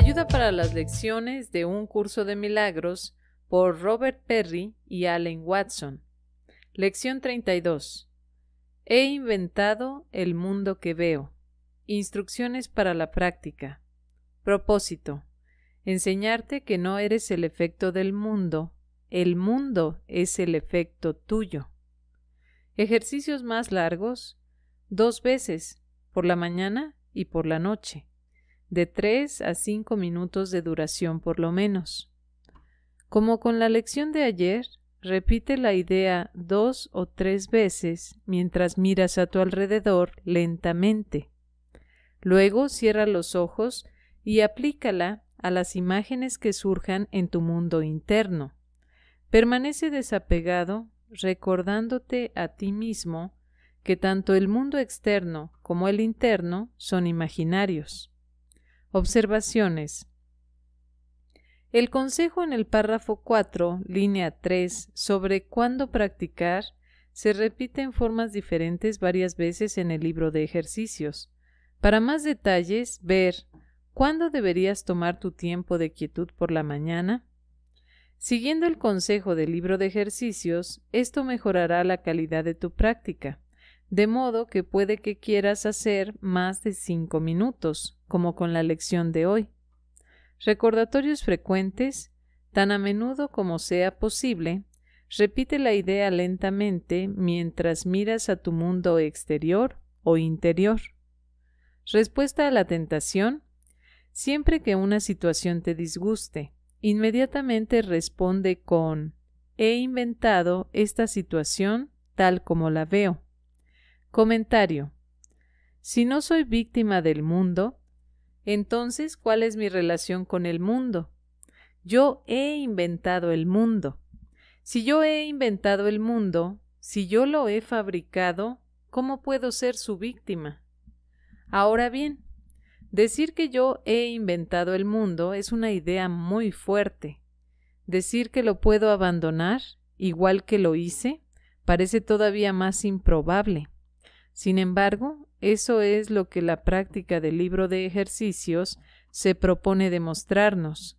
Ayuda para las lecciones de un curso de milagros por Robert Perry y Allen Watson. Lección 32. He inventado el mundo que veo. Instrucciones para la práctica. Propósito. Enseñarte que no eres el efecto del mundo, el mundo es el efecto tuyo. Ejercicios más largos, dos veces, por la mañana y por la noche de 3 a 5 minutos de duración por lo menos. Como con la lección de ayer, repite la idea dos o tres veces mientras miras a tu alrededor lentamente. Luego cierra los ojos y aplícala a las imágenes que surjan en tu mundo interno. Permanece desapegado, recordándote a ti mismo que tanto el mundo externo como el interno son imaginarios. Observaciones. El consejo en el párrafo 4, línea 3, sobre cuándo practicar, se repite en formas diferentes varias veces en el libro de ejercicios. Para más detalles, ver cuándo deberías tomar tu tiempo de quietud por la mañana. Siguiendo el consejo del libro de ejercicios, esto mejorará la calidad de tu práctica de modo que puede que quieras hacer más de cinco minutos, como con la lección de hoy. Recordatorios frecuentes, tan a menudo como sea posible, repite la idea lentamente mientras miras a tu mundo exterior o interior. Respuesta a la tentación. Siempre que una situación te disguste, inmediatamente responde con he inventado esta situación tal como la veo Comentario. Si no soy víctima del mundo, entonces, ¿cuál es mi relación con el mundo? Yo he inventado el mundo. Si yo he inventado el mundo, si yo lo he fabricado, ¿cómo puedo ser su víctima? Ahora bien, decir que yo he inventado el mundo es una idea muy fuerte. Decir que lo puedo abandonar, igual que lo hice, parece todavía más improbable. Sin embargo, eso es lo que la práctica del libro de ejercicios se propone demostrarnos,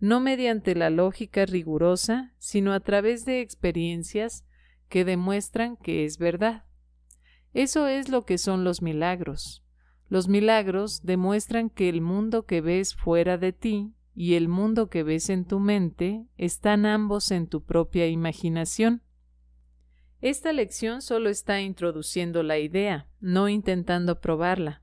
no mediante la lógica rigurosa, sino a través de experiencias que demuestran que es verdad. Eso es lo que son los milagros. Los milagros demuestran que el mundo que ves fuera de ti y el mundo que ves en tu mente están ambos en tu propia imaginación. Esta lección solo está introduciendo la idea, no intentando probarla.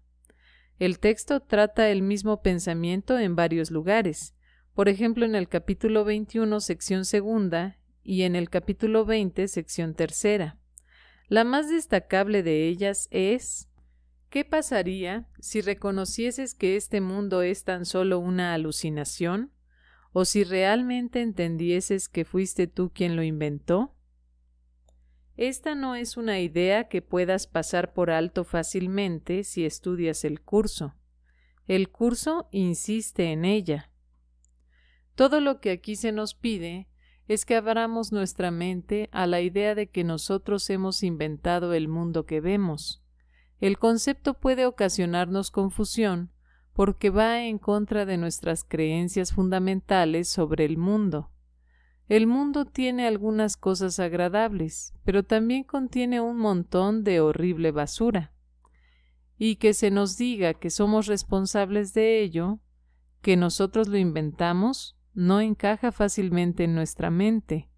El texto trata el mismo pensamiento en varios lugares, por ejemplo en el capítulo 21, sección segunda, y en el capítulo 20, sección tercera. La más destacable de ellas es ¿Qué pasaría si reconocieses que este mundo es tan solo una alucinación? ¿O si realmente entendieses que fuiste tú quien lo inventó? Esta no es una idea que puedas pasar por alto fácilmente si estudias el curso. El curso insiste en ella. Todo lo que aquí se nos pide es que abramos nuestra mente a la idea de que nosotros hemos inventado el mundo que vemos. El concepto puede ocasionarnos confusión porque va en contra de nuestras creencias fundamentales sobre el mundo. El mundo tiene algunas cosas agradables, pero también contiene un montón de horrible basura. Y que se nos diga que somos responsables de ello, que nosotros lo inventamos, no encaja fácilmente en nuestra mente.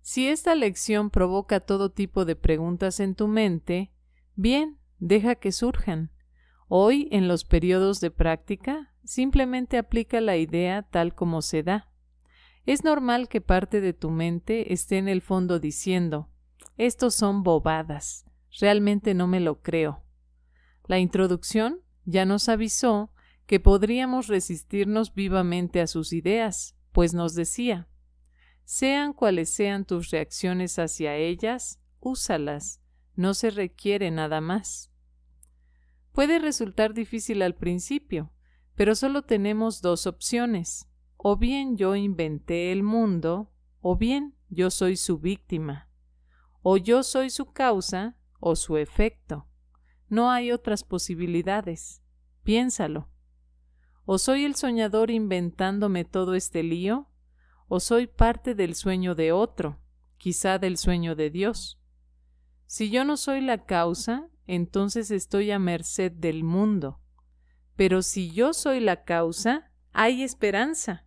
Si esta lección provoca todo tipo de preguntas en tu mente, bien, deja que surjan. Hoy, en los periodos de práctica, simplemente aplica la idea tal como se da. Es normal que parte de tu mente esté en el fondo diciendo, estos son bobadas, realmente no me lo creo. La introducción ya nos avisó que podríamos resistirnos vivamente a sus ideas, pues nos decía, sean cuales sean tus reacciones hacia ellas, úsalas, no se requiere nada más. Puede resultar difícil al principio, pero solo tenemos dos opciones o bien yo inventé el mundo, o bien yo soy su víctima, o yo soy su causa o su efecto. No hay otras posibilidades. Piénsalo. O soy el soñador inventándome todo este lío, o soy parte del sueño de otro, quizá del sueño de Dios. Si yo no soy la causa, entonces estoy a merced del mundo. Pero si yo soy la causa, hay esperanza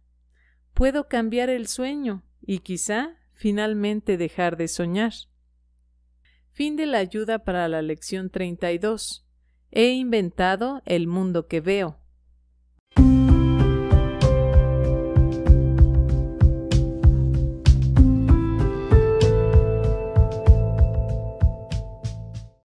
puedo cambiar el sueño y quizá finalmente dejar de soñar. Fin de la ayuda para la lección 32. He inventado el mundo que veo.